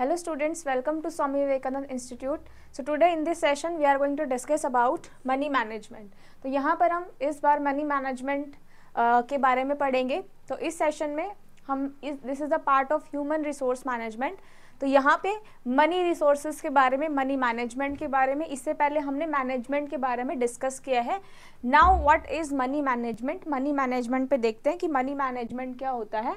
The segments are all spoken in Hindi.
hello students welcome to swami vivekanand institute so today in this session we are going to discuss about money management तो यहाँ पर हम इस बार money management uh, के बारे में पढ़ेंगे तो इस सेशन में हम इस this is a part of human resource management तो यहाँ पे मनी रिसोर्सेज के बारे में मनी मैनेजमेंट के बारे में इससे पहले हमने मैनेजमेंट के बारे में डिस्कस किया है now what is money management money management पे देखते हैं कि मनी मैनेजमेंट क्या होता है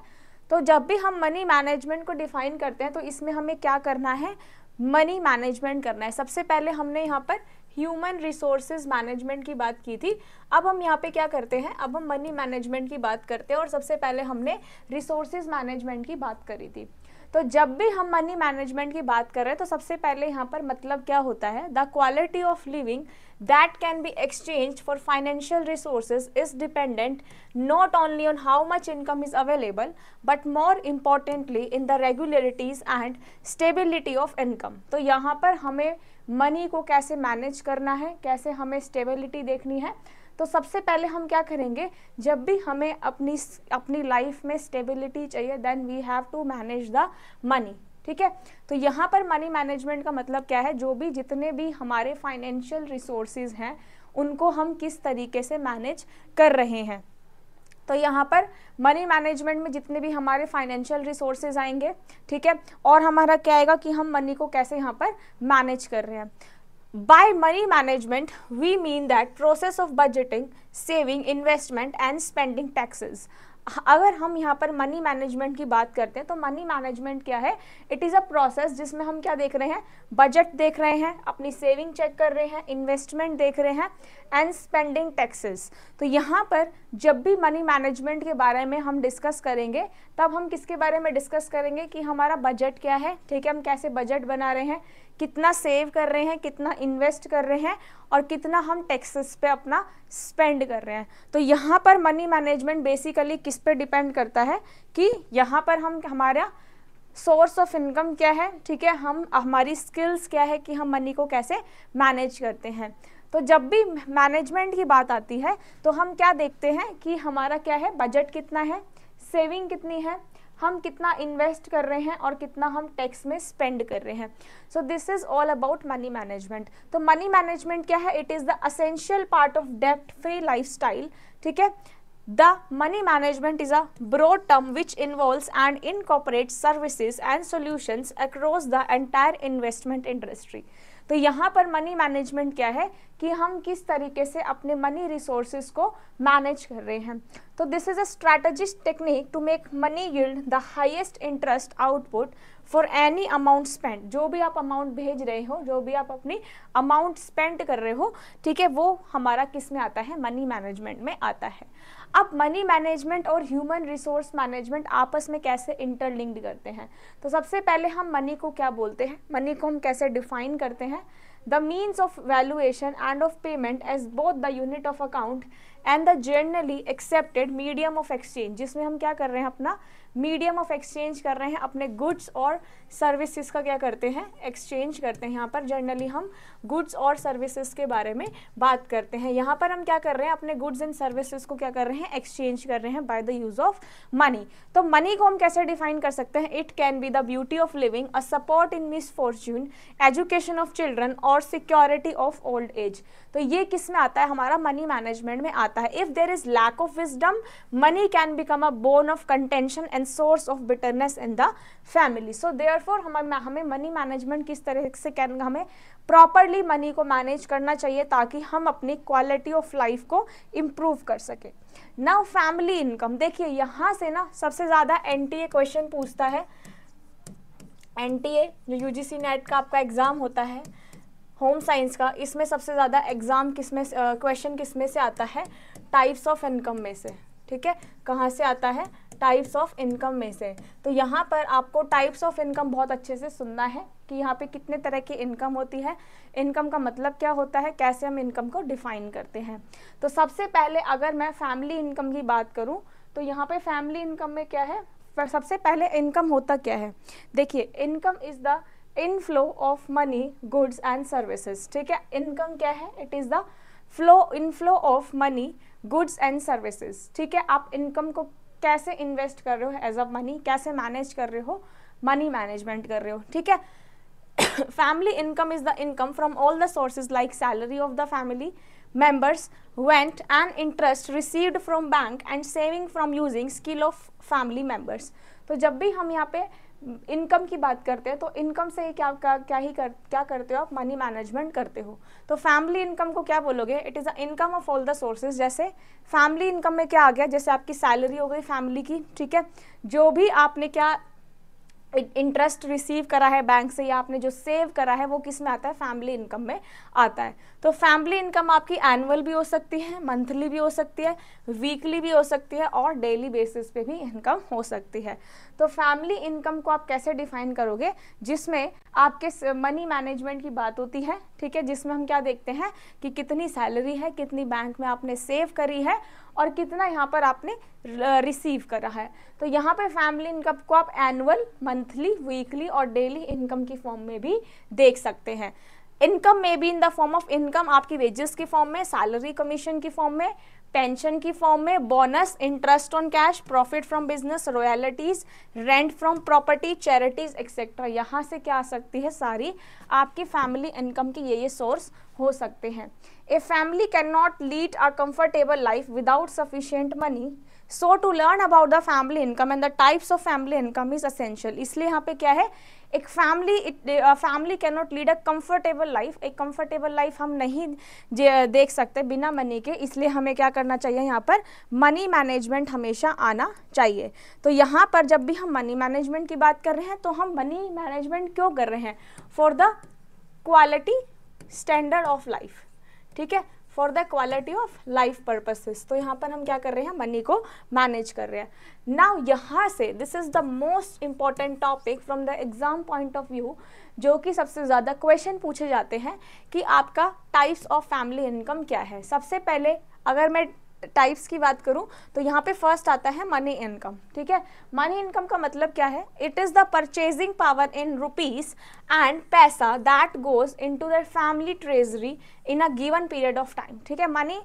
तो जब भी हम मनी मैनेजमेंट को डिफाइन करते हैं तो इसमें हमें क्या करना है मनी मैनेजमेंट करना है सबसे पहले हमने यहाँ पर ह्यूमन रिसोर्सेज मैनेजमेंट की बात की थी अब हम यहाँ पे क्या करते हैं अब हम मनी मैनेजमेंट की बात करते हैं और सबसे पहले हमने रिसोर्सेज मैनेजमेंट की बात करी थी तो जब भी हम मनी मैनेजमेंट की बात कर रहे हैं तो सबसे पहले यहाँ पर मतलब क्या होता है the quality of living that can be exchange for financial resources is dependent not only on how much income is available but more importantly in the regularities and stability of income तो यहाँ पर हमें मनी को कैसे मैनेज करना है कैसे हमें स्टेबिलिटी देखनी है तो सबसे पहले हम क्या करेंगे जब भी हमें अपनी अपनी लाइफ में स्टेबिलिटी चाहिए then we have to manage the money ठीक है तो यहाँ पर मनी मैनेजमेंट का मतलब क्या है जो भी जितने भी हमारे फाइनेंशियल रिसोर्सेज हैं उनको हम किस तरीके से मैनेज कर रहे हैं तो यहाँ पर मनी मैनेजमेंट में जितने भी हमारे फाइनेंशियल रिसोर्सेज आएंगे ठीक है और हमारा क्या आएगा कि हम मनी को कैसे यहाँ पर मैनेज कर रहे हैं By money management, we mean that process of budgeting, saving, investment and spending taxes. अगर हम यहाँ पर मनी मैनेजमेंट की बात करते हैं तो मनी मैनेजमेंट क्या है इट इज़ अ प्रोसेस जिसमें हम क्या देख रहे हैं बजट देख रहे हैं अपनी सेविंग चेक कर रहे हैं इन्वेस्टमेंट देख रहे हैं एंड स्पेंडिंग टैक्सेस तो यहाँ पर जब भी मनी मैनेजमेंट के बारे में हम डिस्कस करेंगे तब हम किसके बारे में डिस्कस करेंगे कि हमारा बजट क्या है ठीक है हम कैसे बजट बना रहे हैं कितना सेव कर रहे हैं कितना इन्वेस्ट कर रहे हैं और कितना हम टैक्सेस पे अपना स्पेंड कर रहे हैं तो यहाँ पर मनी मैनेजमेंट बेसिकली किस पे डिपेंड करता है कि यहाँ पर हम हमारा सोर्स ऑफ इनकम क्या है ठीक है हम हमारी स्किल्स क्या है कि हम मनी को कैसे मैनेज करते हैं तो जब भी मैनेजमेंट की बात आती है तो हम क्या देखते हैं कि हमारा क्या है बजट कितना है सेविंग कितनी है हम कितना इन्वेस्ट कर रहे हैं और कितना हम टैक्स में स्पेंड कर रहे हैं so this is all about money management तो मनी मैनेजमेंट क्या है it is the essential part of डेप्ट फ्री लाइफ ठीक है the money management is a broad term which involve and incorporate services and solutions across the entire investment industry तो यहाँ पर मनी मैनेजमेंट क्या है कि हम किस तरीके से अपने मनी रिसोर्सेज को मैनेज कर रहे हैं तो this is a strategist technique to make money yield the highest interest output for any amount spend जो भी आप अमाउंट भेज रहे हो जो भी आप अपनी अमाउंट स्पेंड कर रहे हो ठीक है वो हमारा किस में आता है मनी मैनेजमेंट में आता है अब मनी मैनेजमेंट और ह्यूमन रिसोर्स मैनेजमेंट आपस में कैसे इंटरलिंक्ड करते हैं तो सबसे पहले हम मनी को क्या बोलते हैं मनी को हम कैसे डिफाइन करते हैं the means of valuation and of payment as both the unit of account and the generally accepted medium of exchange जिसमें हम क्या कर रहे हैं अपना मीडियम ऑफ एक्सचेंज कर रहे हैं अपने गुड्स और सर्विसेज का क्या करते हैं एक्सचेंज करते हैं यहाँ पर जर्नली हम गुड्स और सर्विसेज के बारे में बात करते हैं यहाँ पर हम क्या कर रहे हैं अपने गुड्स एंड सर्विसेज को क्या कर रहे हैं एक्सचेंज कर रहे हैं by the use of money तो मनी को हम कैसे डिफाइन कर सकते हैं it can be the beauty of living a support in misfortune education of children और सिक्योरिटी ऑफ ओल्ड एज तो ये किस में आता है हमारा मनी मैनेजमेंट में आता आता है if there is lack of wisdom money can become a bone of contention and source of bitterness in the family so therefore हमें हमें मनी मैनेजमेंट किस तरह से कैन हमें प्रॉपरली मनी को मैनेज करना चाहिए ताकि हम अपनी क्वालिटी ऑफ लाइफ को इम्प्रूव कर सकें नाउ फैमिली इनकम देखिए यहाँ से ना सबसे ज़्यादा एन क्वेश्चन पूछता है एन टी ए जो यू जी नेट का आपका एग्ज़ाम होता है होम साइंस का इसमें सबसे ज़्यादा एग्ज़ाम किस में क्वेश्चन किस में से आता है टाइप्स ऑफ इनकम में से ठीक है कहाँ से आता है टाइप्स ऑफ इनकम में से तो यहाँ पर आपको टाइप्स ऑफ इनकम बहुत अच्छे से सुनना है कि यहाँ पे कितने तरह की इनकम होती है इनकम का मतलब क्या होता है कैसे हम इनकम को डिफाइन करते हैं तो सबसे पहले अगर मैं फैमिली इनकम की बात करूँ तो यहाँ पे फैमिली इनकम में क्या है सबसे पहले इनकम होता क्या है देखिए income is the inflow of money goods and services ठीक है इनकम क्या है it is the flow inflow of money goods and services ठीक है आप इनकम को कैसे इन्वेस्ट कर रहे हो एज अ मनी कैसे मैनेज कर रहे हो मनी मैनेजमेंट कर रहे हो ठीक है family income is the income from all the sources like salary of the family members went and interest received from bank and saving from using skill of family members तो जब भी हम यहाँ पे इनकम की बात करते हैं तो इनकम से ही क्या क्या क्या ही कर क्या करते हो आप मनी मैनेजमेंट करते हो तो फैमिली इनकम को क्या बोलोगे it is a income of all the sources जैसे फैमिली इनकम में क्या आ गया जैसे आपकी सैलरी हो गई फैमिली की ठीक है जो भी आपने क्या इंटरेस्ट रिसीव करा है बैंक से या आपने जो सेव करा है वो किस में आता है फैमिली इनकम में आता है तो फैमिली इनकम आपकी एनुअल भी हो सकती है मंथली भी हो सकती है वीकली भी हो सकती है और डेली बेसिस पे भी इनकम हो सकती है तो फैमिली इनकम को आप कैसे डिफाइन करोगे जिसमें आपके मनी मैनेजमेंट की बात होती है ठीक है जिसमें हम क्या देखते हैं कि कितनी सैलरी है कितनी बैंक में आपने सेव करी है और कितना यहाँ पर आपने रिसीव करा है तो यहाँ पर फैमिली इनकम को आप एनुअल मंथली वीकली और डेली इनकम की फॉर्म में भी देख सकते हैं इनकम में भी in the form of income आपकी वेजेस की फॉर्म में सैलरी कमीशन की फॉर्म में पेंशन की फॉर्म में bonus interest on cash profit from business royalties rent from property charities etcetera यहाँ से क्या आ सकती है सारी आपकी फैमिली इनकम के ये ये सोर्स हो सकते हैं a family can not lead a comfortable life without sufficient money so to learn about the family income and the types of family income is essential इसलिए यहाँ पे क्या है एक family family can not lead a comfortable life एक कंफर्टेबल लाइफ हम नहीं देख सकते बिना मनी के इसलिए हमें क्या करना चाहिए यहाँ पर मनी मैनेजमेंट हमेशा आना चाहिए तो यहाँ पर जब भी हम मनी मैनेजमेंट की बात कर रहे हैं तो हम मनी मैनेजमेंट क्यों कर रहे हैं for the quality standard of life ठीक है for the quality of life purposes तो यहाँ पर हम क्या कर रहे हैं मनी को मैनेज कर रहे हैं नाउ यहाँ से this is the most important topic from the exam point of view जो कि सबसे ज़्यादा क्वेश्चन पूछे जाते हैं कि आपका टाइप्स ऑफ फैमिली इनकम क्या है सबसे पहले अगर मैं टाइप्स की बात करूं तो यहाँ पे फर्स्ट आता है मनी इनकम ठीक है मनी इनकम का मतलब क्या है it is the purchasing power in rupees and paisa that goes into family treasury in a given period of time ठीक है मनी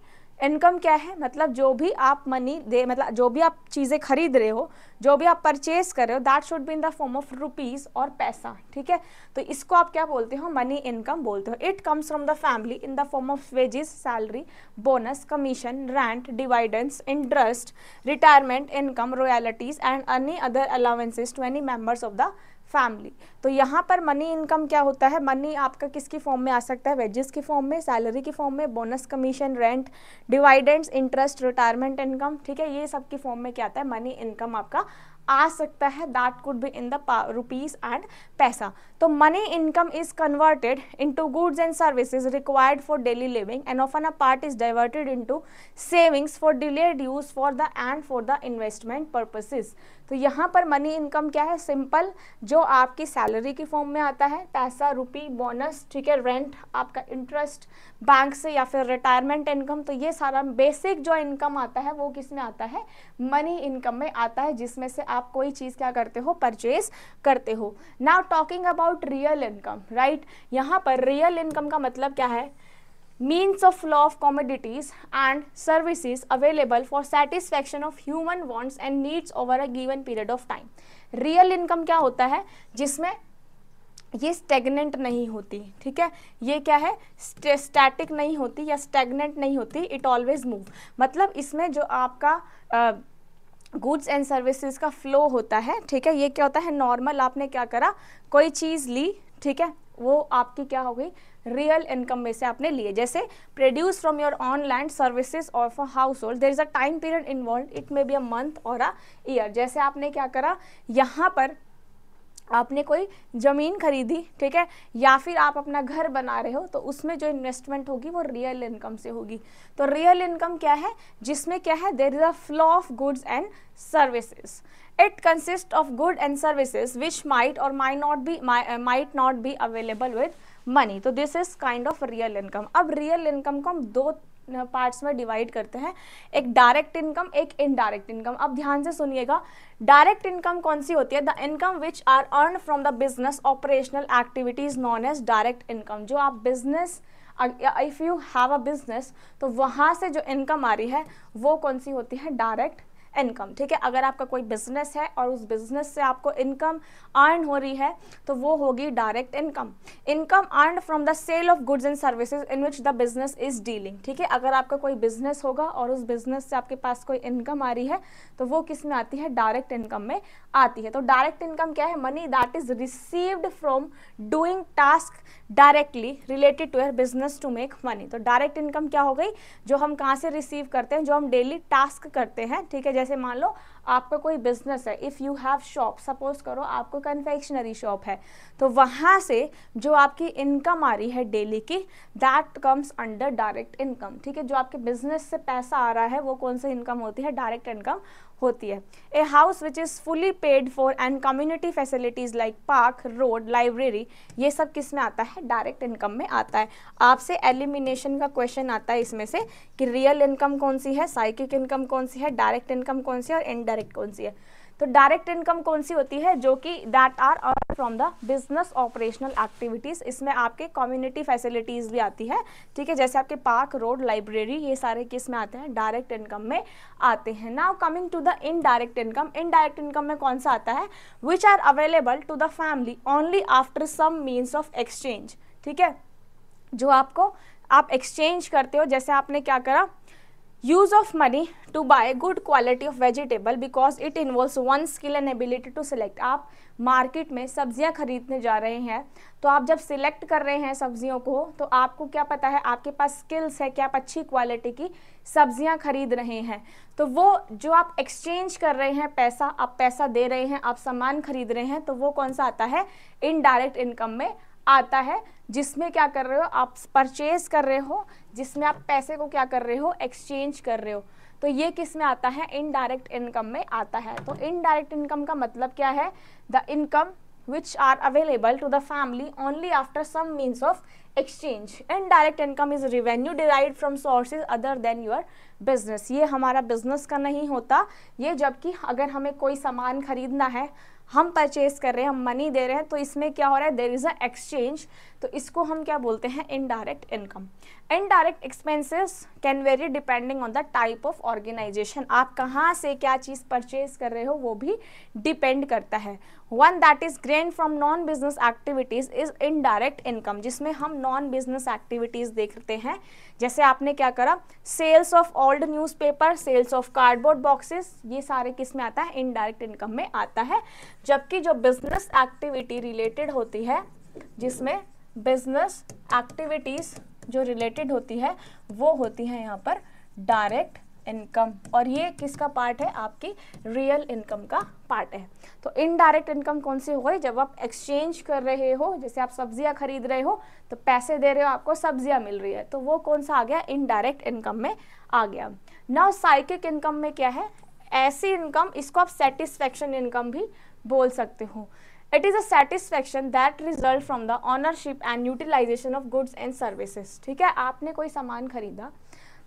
इनकम क्या है मतलब जो भी आप मनी दे मतलब जो भी आप चीज़ें खरीद रहे हो जो भी आप परचेज कर रहे हो that should be in the form of rupees और पैसा ठीक है तो इसको आप क्या बोलते हो मनी इनकम बोलते हो it comes from the family in the form of wages salary bonus commission rent dividends interest retirement income royalties and any other allowances to any members of the family तो यहाँ पर मनी इनकम क्या होता है मनी आपका किसकी फॉर्म में आ सकता है वेजेस की फॉर्म में सैलरी की फॉर्म में bonus commission rent dividends interest retirement income ठीक है ये सब की फॉर्म में क्या आता है मनी इनकम आपका आ सकता है that could be in the rupees and paisa तो money income is converted into goods and services required for daily living and an a part is diverted into savings for delayed use for the and for the investment purposes तो यहाँ पर मनी इनकम क्या है सिंपल जो आपकी सैलरी की फॉर्म में आता है पैसा रुपी बोनस ठीक है रेंट आपका इंटरेस्ट बैंक से या फिर रिटायरमेंट इनकम तो ये सारा बेसिक जो इनकम आता है वो किस में आता है मनी इनकम में आता है जिसमें से आप कोई चीज़ क्या करते हो परचेज करते हो now talking about real income right यहाँ पर रियल इनकम का मतलब क्या है means of flow of commodities and services available for satisfaction of human wants and needs over a given period of time real income क्या होता है जिसमें ये स्टेगनेंट नहीं होती ठीक है ये क्या है स्टैटिक नहीं होती या स्टेगनेंट नहीं होती इट ऑलवेज मूव मतलब इसमें जो आपका गुड्स एंड सर्विसेज का फ्लो होता है ठीक है ये क्या होता है नॉर्मल आपने क्या करा कोई चीज़ ली ठीक है वो आपकी क्या हो गई रियल इनकम में से आपने लिए जैसे produce from your own land services of a household there is a time period involve it may be a month और अ ईयर जैसे आपने क्या करा यहाँ पर आपने कोई ज़मीन खरीदी ठीक है या फिर आप अपना घर बना रहे हो तो उसमें जो इन्वेस्टमेंट होगी वो रियल इनकम से होगी तो रियल इनकम क्या है जिसमें क्या है there is a flow of goods and services it consist of good and services which might और might not be might not be available with money तो this is kind of real income अब रियल इनकम को हम दो पार्ट्स में डिवाइड करते हैं एक डायरेक्ट इनकम एक इनडायरेक्ट इनकम अब ध्यान से सुनिएगा डायरेक्ट इनकम कौन सी होती है the income which are earn from the business operational activities known as direct income जो आप business if you have a business तो वहाँ से जो इनकम आ रही है वो कौन सी होती है डायरेक्ट इनकम ठीक है अगर आपका कोई बिजनेस है और उस बिजनेस से आपको इनकम अर्न हो रही है तो वो होगी direct income income earn from the sale of goods and services in which the business is dealing ठीक है अगर आपका कोई बिजनेस होगा और उस बिजनेस से आपके पास कोई इनकम आ रही है तो वो किस में आती है डायरेक्ट इनकम में आती है तो डायरेक्ट इनकम क्या है money that is received from doing task directly related to their business to make money तो डायरेक्ट इनकम क्या हो गई जो हम कहाँ से रिसीव करते हैं जो हम डेली टास्क करते हैं ठीक है जैसे मान लो आपका कोई बिजनेस है if you have shop suppose करो आपको कन्फेक्शनरी शॉप है तो वहाँ से जो आपकी इनकम आ रही है डेली की that comes under direct income ठीक है जो आपके बिजनेस से पैसा आ रहा है वो कौन सी इनकम होती है डायरेक्ट इनकम होती है a house which is fully paid for and community facilities like park road library ये सब किस में आता है डायरेक्ट इनकम में आता है आपसे एलिमिनेशन का क्वेश्चन आता है इसमें से कि रियल इनकम कौन सी है साइकिक इनकम कौन सी है डायरेक्ट इनकम कौन सी है और इनडायरेक्ट कौन सी है तो डायरेक्ट इनकम कौन सी होती है जो कि that are earn from the business operational activities इसमें आपके कम्युनिटी फैसिलिटीज़ भी आती है ठीक है जैसे आपके पार्क रोड लाइब्रेरी ये सारे किस में आते हैं डायरेक्ट इनकम में आते हैं now coming to the indirect income indirect income में कौन सा आता है which are available to the family only after some means of exchange ठीक है जो आपको आप एक्सचेंज करते हो जैसे आपने क्या करा use of money to buy good quality of vegetable because it involves one skill and ability to select आप मार्केट में सब्जियां खरीदने जा रहे हैं तो आप जब सिलेक्ट कर रहे हैं सब्जियों को तो आपको क्या पता है आपके पास स्किल्स है कि आप अच्छी क्वालिटी की सब्जियां खरीद रहे हैं तो वो जो आप एक्सचेंज कर रहे हैं पैसा आप पैसा दे रहे हैं आप सामान खरीद रहे हैं तो वो कौन सा आता है इनडायरेक्ट इनकम में आता है जिसमें क्या कर रहे हो आप परचेज कर रहे हो जिसमें आप पैसे को क्या कर रहे हो एक्सचेंज कर रहे हो तो ये किस में आता है इनडायरेक्ट इनकम में आता है तो इनडायरेक्ट इनकम का मतलब क्या है the income which are available to the family only after some means of exchange indirect income is revenue derive from sources other than your business ये हमारा बिजनेस का नहीं होता ये जबकि अगर हमें कोई सामान खरीदना है हम परचेज कर रहे हैं हम मनी दे रहे हैं तो इसमें क्या हो रहा है देर इज़ अ एक्सचेंज तो इसको हम क्या बोलते हैं indirect income indirect expenses can vary depending on the type of organization आप कहाँ से क्या चीज़ परचेज कर रहे हो वो भी डिपेंड करता है वन दैट इज ग्रेन from non business activities is indirect income जिसमें हम नॉन बिजनेस एक्टिविटीज़ देखते हैं जैसे आपने क्या करा sales of old newspaper sales of cardboard boxes ये सारे किस में आता है इनडायरेक्ट इनकम में आता है जबकि जो बिजनेस एक्टिविटी रिलेटेड होती है जिसमें बिजनेस एक्टिविटीज़ जो रिलेटेड होती है वो होती है यहाँ पर डायरेक्ट इनकम और ये किसका पार्ट है आपकी रियल इनकम का पार्ट है तो इनडायरेक्ट इनकम कौन सी हो गई जब आप एक्सचेंज कर रहे हो जैसे आप सब्जियां खरीद रहे हो तो पैसे दे रहे हो आपको सब्जियां मिल रही है तो वो कौन सा आ गया इनडायरेक्ट इनकम में आ गया नाउ साइकिक इनकम में क्या है ऐसी इनकम इसको आप सेटिस्फेक्शन इनकम भी बोल सकते हो It is a satisfaction that result from the ownership and utilization of goods and services. ठीक है आपने कोई सामान खरीदा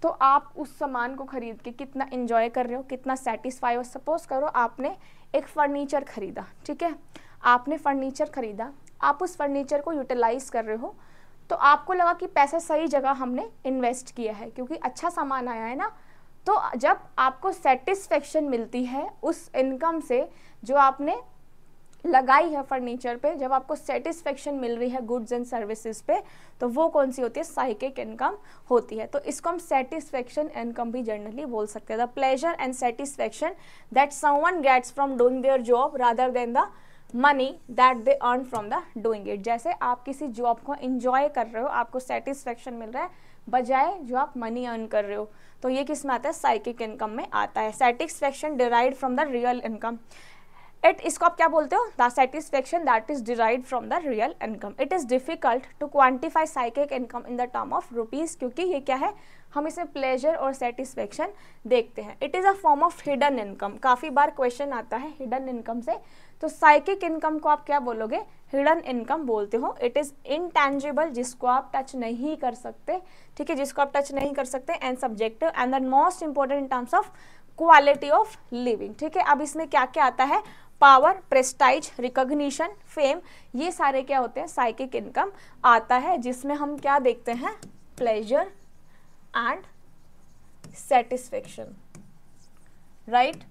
तो आप उस सामान को खरीद के कितना इन्जॉय कर रहे हो कितना सेटिस्फाई हो सपोज करो आपने एक फर्नीचर खरीदा ठीक है आपने फर्नीचर खरीदा आप उस फर्नीचर को यूटिलाइज कर रहे हो तो आपको लगा कि पैसा सही जगह हमने इन्वेस्ट किया है क्योंकि अच्छा सामान आया है ना तो जब आपको सेटिस्फेक्शन मिलती है उस इनकम से जो आपने लगाई है फर्नीचर पे जब आपको सेटिस्फेक्शन मिल रही है गुड्स एंड सर्विसेज पे तो वो कौन सी होती है साइकिक इनकम होती है तो इसको हम सेटिस्फेक्शन इनकम भी जनरली बोल सकते हैं the pleasure and satisfaction that someone gets from doing their job rather than the money that they earn from the doing it जैसे आप किसी जॉब को इंजॉय कर रहे हो आपको सेटिस्फेक्शन मिल रहा है बजाय जो आप मनी अर्न कर रहे हो तो ये किस में आता है साइकिक इनकम में आता है satisfaction derived from the real income it इसको आप क्या बोलते हो the satisfaction that is derive from the real income it is difficult to quantify psychic income in the term of rupees क्योंकि ये क्या है हम इसमें प्लेजर और सेटिस्फेक्शन देखते हैं it is a form of hidden income काफ़ी बार क्वेश्चन आता है हिडन इनकम से तो साइकिक इनकम को आप क्या बोलोगे हिडन इनकम बोलते हो इट इज़ इनटैंजिबल जिसको आप टच नहीं कर सकते ठीक है जिसको आप टच नहीं कर सकते and subjective and the most important in terms of quality of living ठीक है अब इसमें क्या क्या आता है पावर प्रेस्टाइज रिकॉग्निशन फेम ये सारे क्या होते हैं साइकिक इनकम आता है जिसमें हम क्या देखते हैं प्लेजर एंड सेटिस्फेक्शन राइट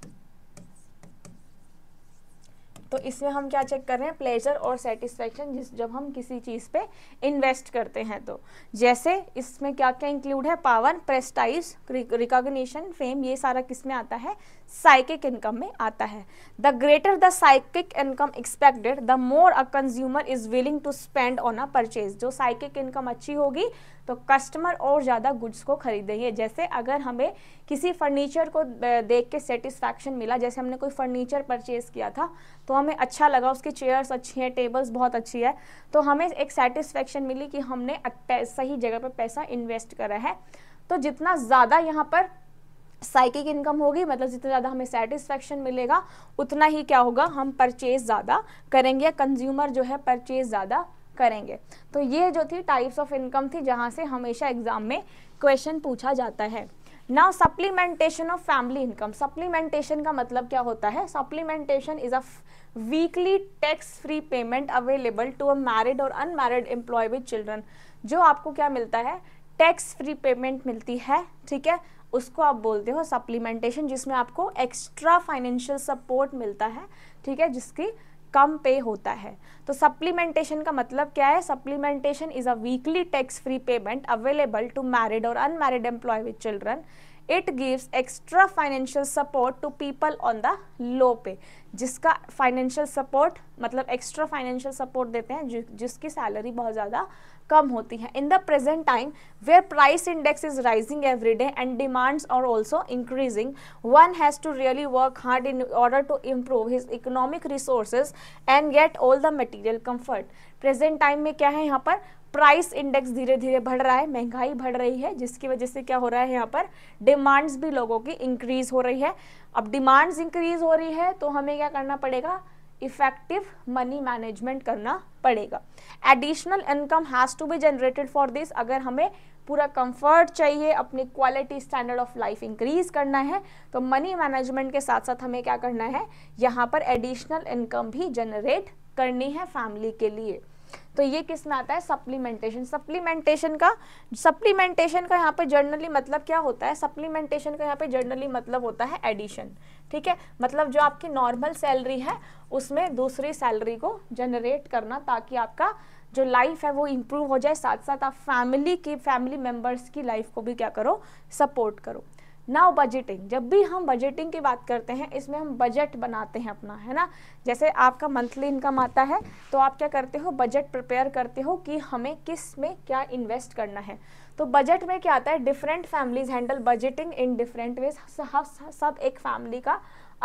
तो इसमें हम क्या चेक कर रहे हैं प्लेजर और सेटिस्फेक्शन जिस जब हम किसी चीज़ पे इन्वेस्ट करते हैं तो जैसे इसमें क्या क्या इंक्लूड है पावर प्रेस्टाइज रिकॉग्निशन फेम ये सारा किस में आता है साइकिक इनकम में आता है the greater the psychic income expected the more a consumer is willing to spend on a purchase जो साइकिक इनकम अच्छी होगी तो कस्टमर और ज़्यादा गुड्स को खरीदेंगे जैसे अगर हमें किसी फर्नीचर को देख के सेटिस्फैक्शन मिला जैसे हमने कोई फर्नीचर परचेज़ किया था तो हमें अच्छा लगा उसकी चेयर्स अच्छी हैं टेबल्स बहुत अच्छी है तो हमें एक सेटिस्फैक्शन मिली कि हमने सही जगह पर पैसा इन्वेस्ट करा है तो जितना ज़्यादा यहाँ पर साइकिक इनकम होगी मतलब जितना ज़्यादा हमें सेटिस्फेक्शन मिलेगा उतना ही क्या होगा हम परचेज ज़्यादा करेंगे या कंज्यूमर जो है परचेज ज़्यादा करेंगे तो ये जो थी टाइप्स ऑफ इनकम थी जहाँ से हमेशा एग्जाम में क्वेश्चन पूछा जाता है now supplementation of family income supplementation का मतलब क्या होता है supplementation is a weekly tax free payment available to a married और अनमैरिड एम्प्लॉय विद चिल्ड्रन जो आपको क्या मिलता है टैक्स फ्री पेमेंट मिलती है ठीक है उसको आप बोलते हो सप्लीमेंटेशन जिसमें आपको एक्स्ट्रा फाइनेंशियल सपोर्ट मिलता है ठीक है जिसकी कम पे होता है तो सप्लीमेंटेशन का मतलब क्या है supplementation is a weekly tax free payment available to married और unmarried employ with children it gives extra financial support to people on the low pay जिसका फाइनेंशियल सपोर्ट मतलब एक्स्ट्रा फाइनेंशियल सपोर्ट देते हैं जि, जिसकी सैलरी बहुत ज़्यादा कम होती है in the present time where price index is rising every day and demands are also increasing one has to really work hard in order to improve his economic resources and get all the material comfort present time में क्या है यहाँ पर प्राइस इंडेक्स धीरे धीरे बढ़ रहा है महंगाई बढ़ रही है जिसकी वजह से क्या हो रहा है यहाँ पर डिमांड्स भी लोगों की इंक्रीज हो रही है अब डिमांड्स इंक्रीज हो रही है तो हमें क्या करना पड़ेगा इफेक्टिव मनी मैनेजमेंट करना पड़ेगा additional income has to be generated for this अगर हमें पूरा कंफर्ट चाहिए अपनी quality standard of life increase करना है तो मनी मैनेजमेंट के साथ साथ हमें क्या करना है यहाँ पर एडिशनल इनकम भी जनरेट करनी है फैमिली के लिए तो ये किस में आता है सप्लीमेंटेशन सप्लीमेंटेशन का सप्लीमेंटेशन का यहाँ पे जर्नली मतलब क्या होता है सप्लीमेंटेशन का यहाँ पे जर्नली मतलब होता है एडिशन ठीक है मतलब जो आपकी नॉर्मल सैलरी है उसमें दूसरी सैलरी को जनरेट करना ताकि आपका जो लाइफ है वो इम्प्रूव हो जाए साथ साथ आप फैमिली की फैमिली मेम्बर्स की लाइफ को भी क्या करो सपोर्ट करो नाउ बजटिंग जब भी हम बजटिंग की बात करते हैं इसमें हम बजट बनाते हैं अपना है ना जैसे आपका मंथली इनकम आता है तो आप क्या करते हो बजट प्रिपेयर करते हो कि हमें किस में क्या इन्वेस्ट करना है तो बजट में क्या आता है different families handle budgeting in different ways सब एक फैमिली का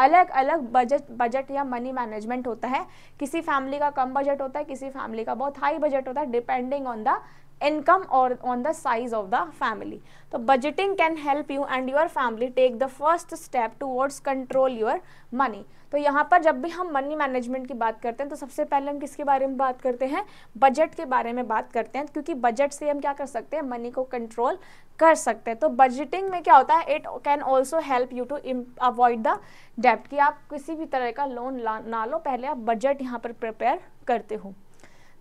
अलग अलग बजट बजट या मनी मैनेजमेंट होता है किसी फैमिली का कम बजट होता है किसी फैमिली का बहुत हाई बजट होता है डिपेंडिंग ऑन द इनकम और on the size of the family तो budgeting can help you and your family take the first step towards control your money तो यहाँ पर जब भी हम मनी मैनेजमेंट की बात करते हैं तो सबसे पहले हम किसके बारे में बात करते हैं बजट के बारे में बात करते हैं क्योंकि बजट से हम क्या कर सकते हैं मनी को कंट्रोल कर सकते हैं तो बजटिंग में क्या होता है it can also help you to avoid the डेप्ट कि आप किसी भी तरह का लोन ना लो पहले आप बजट यहाँ पर प्रिपेयर करते हो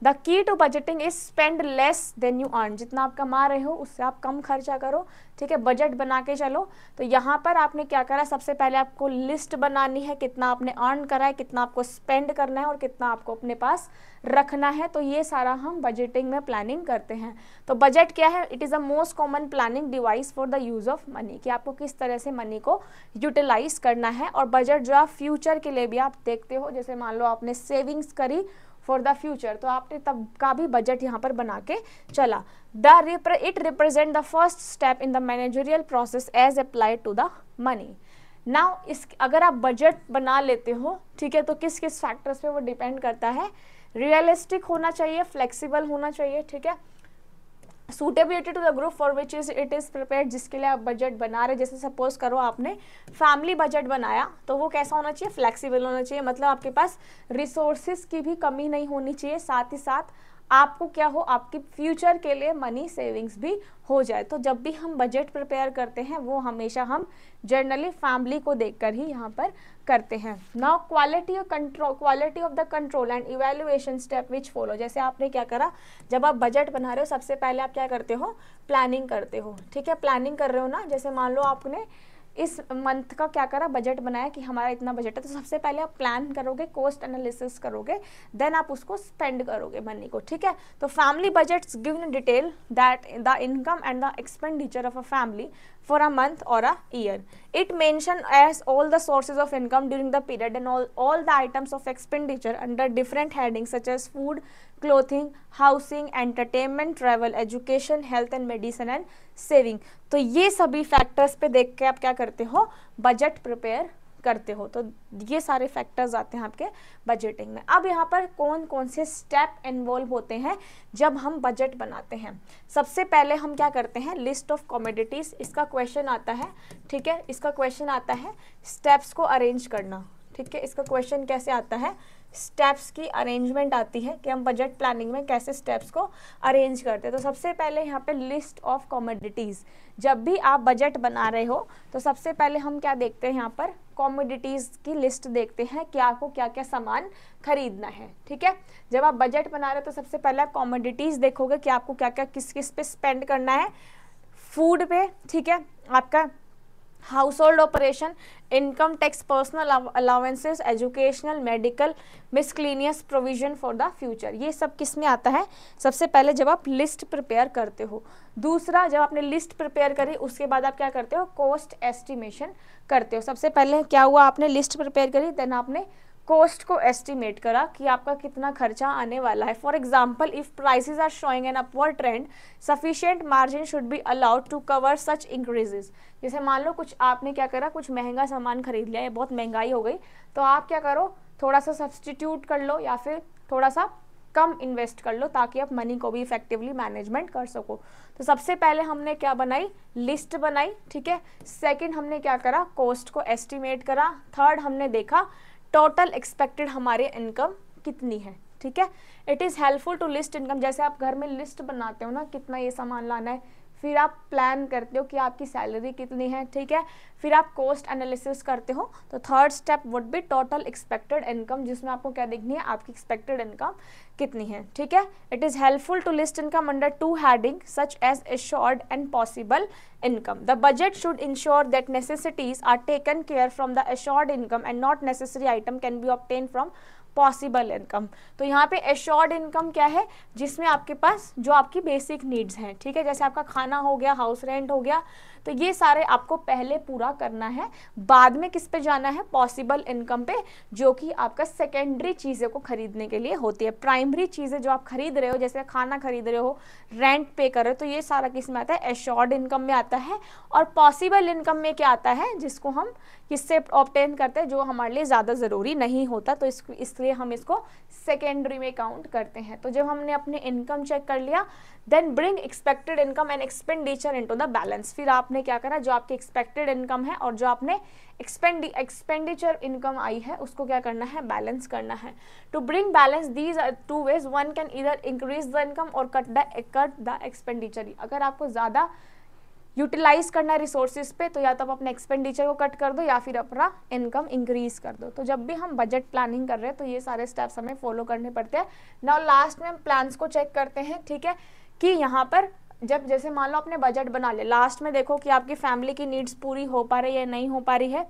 the key to budgeting is spend less than you earn जितना आप कमा रहे हो उससे आप कम खर्चा करो ठीक है बजट बना के चलो तो यहाँ पर आपने क्या करा सबसे पहले आपको लिस्ट बनानी है कितना आपने अर्न करा है कितना आपको स्पेंड करना है और कितना आपको अपने पास रखना है तो ये सारा हम बजटिंग में प्लानिंग करते हैं तो बजट क्या है it is a most common planning device for the use of money कि आपको किस तरह से मनी को यूटिलाइज करना है और बजट जो आप फ्यूचर के लिए भी आप देखते हो जैसे मान लो आपने सेविंग्स करी फॉर द फ्यूचर तो आपने तब का भी बजट यहाँ पर बना के चला द रिप्र it represent the first step in the managerial process as applied to the money now इस अगर आप बजट बना लेते हो ठीक है तो किस किस फैक्टर्स पे वो डिपेंड करता है रियलिस्टिक होना चाहिए फ्लेक्सिबल होना चाहिए ठीक है suitability to the group for which is it is prepare जिसके लिए आप बजट बना रहे जैसे सपोज करो आपने फैमिली बजट बनाया तो वो कैसा होना चाहिए फ्लेक्सीबल होना चाहिए मतलब आपके पास रिसोर्सिस की भी कमी नहीं होनी चाहिए साथ ही साथ आपको क्या हो आपकी फ्यूचर के लिए मनी सेविंग्स भी हो जाए तो जब भी हम बजट प्रिपेयर करते हैं वो हमेशा हम जनरली फैमिली को देखकर ही यहाँ पर करते हैं now quality control quality of the control and evaluation step which follow जैसे आपने क्या करा जब आप बजट बना रहे हो सबसे पहले आप क्या करते हो प्लानिंग करते हो ठीक है प्लानिंग कर रहे हो ना जैसे मान लो आपने इस मंथ का क्या करा बजट बनाया कि हमारा इतना बजट है तो सबसे पहले आप प्लान करोगे कोस्ट एनालिसिस करोगे देन आप उसको स्पेंड करोगे मनी को ठीक है तो family budget give in detail that the income and the expenditure of a family for a month और a year it mention as all the sources of income during the period and all all the items of expenditure under different heading such as food clothing housing entertainment travel education health and medicine and saving तो ये सभी फैक्टर्स पे देख के आप क्या करते हो बजट प्रिपेयर करते हो तो ये सारे फैक्टर्स आते हैं आपके बजटिंग में अब यहाँ पर कौन कौन से स्टेप इन्वॉल्व होते हैं जब हम बजट बनाते हैं सबसे पहले हम क्या करते हैं लिस्ट ऑफ कॉमोडिटीज़ इसका क्वेश्चन आता है ठीक है इसका क्वेश्चन आता है स्टेप्स को अरेंज करना ठीक है इसका क्वेश्चन कैसे आता है स्टेप्स की अरेंजमेंट आती है कि हम बजट प्लानिंग में कैसे स्टेप्स को अरेंज करते हैं तो सबसे पहले यहाँ पे लिस्ट ऑफ कॉमोडिटीज़ जब भी आप बजट बना रहे हो तो सबसे पहले हम क्या देखते हैं यहाँ पर कॉमोडिटीज़ की लिस्ट देखते हैं क्या आपको क्या क्या सामान खरीदना है ठीक है जब आप बजट बना रहे हो तो सबसे पहले आप कॉमोडिटीज़ देखोगे कि आपको क्या क्या किस किस पे स्पेंड करना है फूड पे ठीक है आपका household operation income tax personal allowances educational medical miscellaneous provision for the future ये सब किस में आता है सबसे पहले जब आप लिस्ट प्रिपेयर करते हो दूसरा जब आपने लिस्ट प्रिपेयर करी उसके बाद आप क्या करते हो कॉस्ट एस्टिमेशन करते हो सबसे पहले क्या हुआ आपने लिस्ट प्रिपेयर करी देन आपने कॉस्ट को एस्टिमेट करा कि आपका कितना खर्चा आने वाला है for example if prices are showing an upward trend sufficient margin should be allowed to cover such increases जैसे मान लो कुछ आपने क्या करा कुछ महंगा सामान खरीद लिया या बहुत महंगाई हो गई तो आप क्या करो थोड़ा सा सब्सटीट्यूट कर लो या फिर थोड़ा सा कम इन्वेस्ट कर लो ताकि आप मनी को भी इफेक्टिवली मैनेजमेंट कर सको तो सबसे पहले हमने क्या बनाई लिस्ट बनाई ठीक है सेकंड हमने क्या करा कॉस्ट को एस्टिमेट करा थर्ड हमने देखा टोटल एक्सपेक्टेड हमारे इनकम कितनी है ठीक है it is helpful to list income जैसे आप घर में लिस्ट बनाते हो ना कितना ये सामान लाना है फिर आप प्लान करते हो कि आपकी सैलरी कितनी है ठीक है फिर आप कॉस्ट एनालिसिस करते हो तो third step would be total expected income जिसमें आपको क्या देखनी है आपकी एक्सपेक्टेड इनकम कितनी है ठीक है it is helpful to list income under two heading such as assured and possible income the budget should ensure that necessities are taken care from the assured income and not necessary item can be obtain from possible income तो यहाँ पे एश्योर्ड इनकम क्या है जिसमें आपके पास जो आपकी बेसिक नीड्स हैं ठीक है जैसे आपका खाना हो गया हाउस रेंट हो गया तो ये सारे आपको पहले पूरा करना है बाद में किस पे जाना है पॉसिबल इनकम पे जो कि आपका सेकेंडरी चीज़ों को खरीदने के लिए होती है प्राइमरी चीज़ें जो आप खरीद रहे हो जैसे खाना खरीद रहे हो रेंट पे कर रहे हो तो ये सारा किस में आता है एश्योर्ड इनकम में आता है और पॉसिबल इनकम में क्या आता है जिसको हम किससे ऑप्टेन करते हैं जो हमारे लिए ज़्यादा ज़रूरी नहीं होता तो इसलिए हम इसको सेकेंडरी में काउंट करते हैं तो जब हमने अपने इनकम चेक कर लिया then bring expected income and expenditure into the balance फिर आपने क्या करा जो आपकी एक्सपेक्टेड इनकम है और जो आपने एक्सपेंडिचर इनकम आई है उसको क्या करना है बैलेंस करना है to bring balance these are two ways one can either increase the income और cut the cut the expenditure अगर आपको ज़्यादा यूटिलाइज करना है रिसोर्सेज पे तो या तो आप अपने एक्सपेंडिचर को कट कर दो या फिर अपना इनकम इंक्रीज कर दो तो जब भी हम बजट प्लानिंग कर रहे हैं तो ये सारे स्टेप्स हमें फॉलो करने पड़ते हैं नाउ लास्ट में हम प्लान्स को चेक करते हैं ठीक है कि यहाँ पर जब जैसे मान लो आपने बजट बना लिया लास्ट में देखो कि आपकी फैमिली की नीड्स पूरी हो पा रही है नहीं हो पा रही है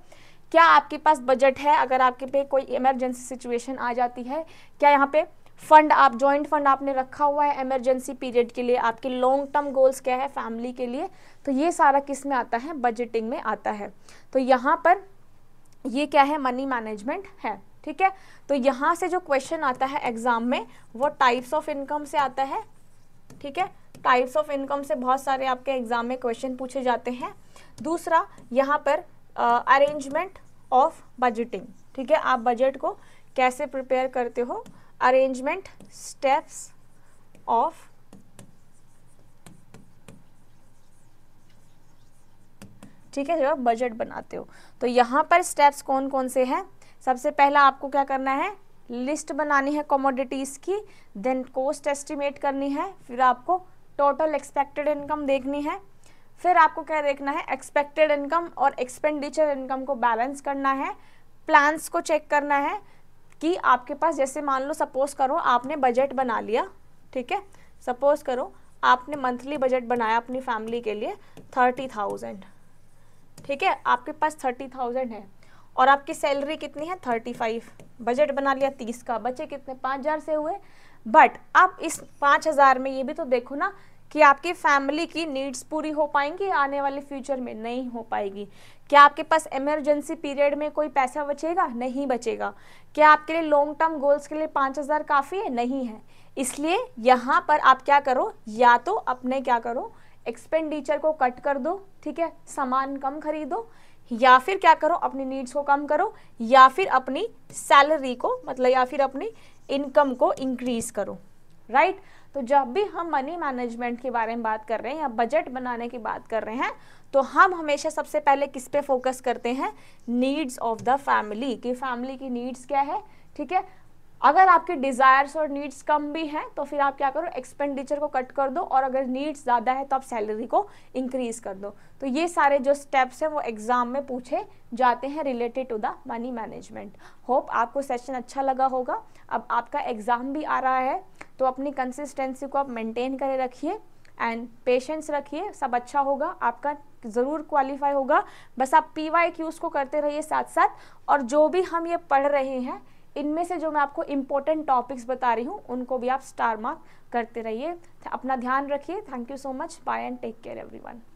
क्या आपके पास बजट है अगर आपके पे कोई इमरजेंसी सिचुएशन आ जाती है क्या यहाँ पे फंड आप जॉइंट फंड आपने रखा हुआ है इमरजेंसी पीरियड के लिए आपके लॉन्ग टर्म गोल्स क्या है फैमिली के लिए तो ये सारा किस में आता है बजटिंग में आता है तो यहाँ पर ये क्या है मनी मैनेजमेंट है ठीक है तो यहाँ से जो क्वेश्चन आता है एग्जाम में वो टाइप्स ऑफ इनकम से आता है ठीक है टाइप्स ऑफ इनकम से बहुत सारे आपके एग्जाम में क्वेश्चन पूछे जाते हैं दूसरा यहाँ पर अरेंजमेंट ऑफ बजटिंग ठीक है आप बजट को कैसे प्रिपेयर करते हो अरेंजमेंट स्टेप्स ऑफ ठीक है जब आप बजट बनाते हो तो यहाँ पर स्टेप्स कौन कौन से हैं सबसे पहला आपको क्या करना है लिस्ट बनानी है कॉमोडिटीज़ की देन कॉस्ट एस्टिमेट करनी है फिर आपको टोटल एक्सपेक्टेड इनकम देखनी है फिर आपको क्या देखना है एक्सपेक्टेड इनकम और एक्सपेंडिचर इनकम को बैलेंस करना है प्लान्स को चेक करना है कि आपके पास जैसे मान लो सपोज करो आपने बजट बना लिया ठीक है सपोज करो आपने मंथली बजट बनाया अपनी फैमिली के लिए थर्टी थाउजेंड ठीक है आपके पास थर्टी थाउजेंड है और आपकी सैलरी कितनी है थर्टी फाइव बजट बना लिया तीस का बचे कितने पाँच हज़ार से हुए बट आप इस पाँच हज़ार में ये भी तो देखो ना कि आपकी फैमिली की नीड्स पूरी हो पाएंगी आने वाले फ्यूचर में नहीं हो पाएगी क्या आपके पास इमरजेंसी पीरियड में कोई पैसा बचेगा नहीं बचेगा क्या आपके लिए लॉन्ग टर्म गोल्स के लिए पाँच हज़ार काफ़ी है नहीं है इसलिए यहाँ पर आप क्या करो या तो अपने क्या करो एक्सपेंडिचर को कट कर दो ठीक है सामान कम खरीदो या फिर क्या करो अपनी नीड्स को कम करो या फिर अपनी सैलरी को मतलब या फिर अपनी इनकम को इंक्रीज करो राइट right? तो जब भी हम मनी मैनेजमेंट के बारे में बात कर रहे हैं या बजट बनाने की बात कर रहे हैं तो हम हमेशा सबसे पहले किस पे फोकस करते हैं नीड्स ऑफ द फैमिली कि फैमिली की नीड्स क्या है ठीक है अगर आपके डिज़ायर्स और नीड्स कम भी हैं तो फिर आप क्या करो एक्सपेंडिचर को कट कर दो और अगर नीड्स ज़्यादा है तो आप सैलरी को इंक्रीज़ कर दो तो ये सारे जो स्टेप्स हैं वो एग्ज़ाम में पूछे जाते हैं related to the money management hope आपको सेशन अच्छा लगा होगा अब आपका एग्ज़ाम भी आ रहा है तो अपनी कंसिस्टेंसी को आप मेंटेन करे रखिए एंड पेशेंस रखिए सब अच्छा होगा आपका ज़रूर क्वालिफाई होगा बस आप पी वाई क्यूज़ को करते रहिए साथ साथ और जो भी हम ये पढ़ रहे हैं इनमें से जो मैं आपको इम्पोर्टेंट टॉपिक्स बता रही हूँ उनको भी आप स्टार मार्क करते रहिए अपना ध्यान रखिए thank you so much bye and take care every